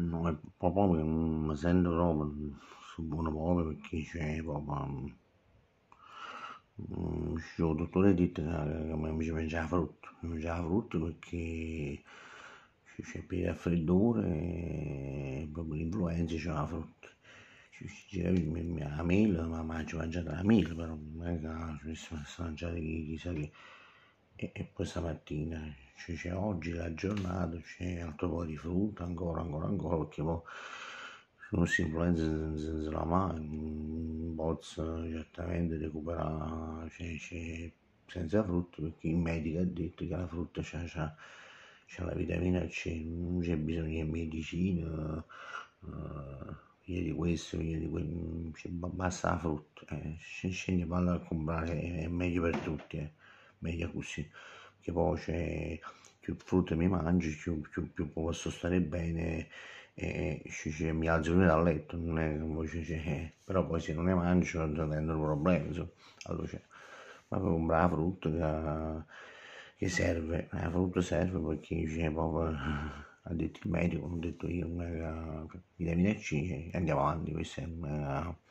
No, è proprio che non mi sento proprio su buono proprio perché c'è proprio... Mm, ci sono tutte le ditte che mi ci mangia la frutta, mi mangia la frutta perché c'è più raffreddore, proprio l'influenza c'è la frutta. La mela, ma mangio mangiare la mela, però non è che ci si mangiare chissà che e, e poi stamattina cioè, cioè, oggi la giornata c'è altro po' di frutta, ancora, ancora, ancora, perché poi sono queste influenze senza la mano, un bozzo certamente recupera cioè, cioè, senza frutta, perché il medico ha detto che la frutta c'è, c'è, c'ha la vitamina C, non c'è bisogno di medicina, eh, via di questo, via di quello, basta la frutta, eh, se ne parla a comprare, è meglio per tutti. Eh meglio così, che poi c'è più frutta mi mangi, più, più, più posso stare bene e cioè, cioè, mi alzo dal letto, non è, cioè, cioè, però poi se non ne mangio non è un problema, insomma. Allora, cioè, ma per comprare la frutta che, che, serve, eh, la frutta serve perché cioè, proprio, ha detto il medico, ho detto io, una, vitamina C, andiamo avanti, questa è una eh,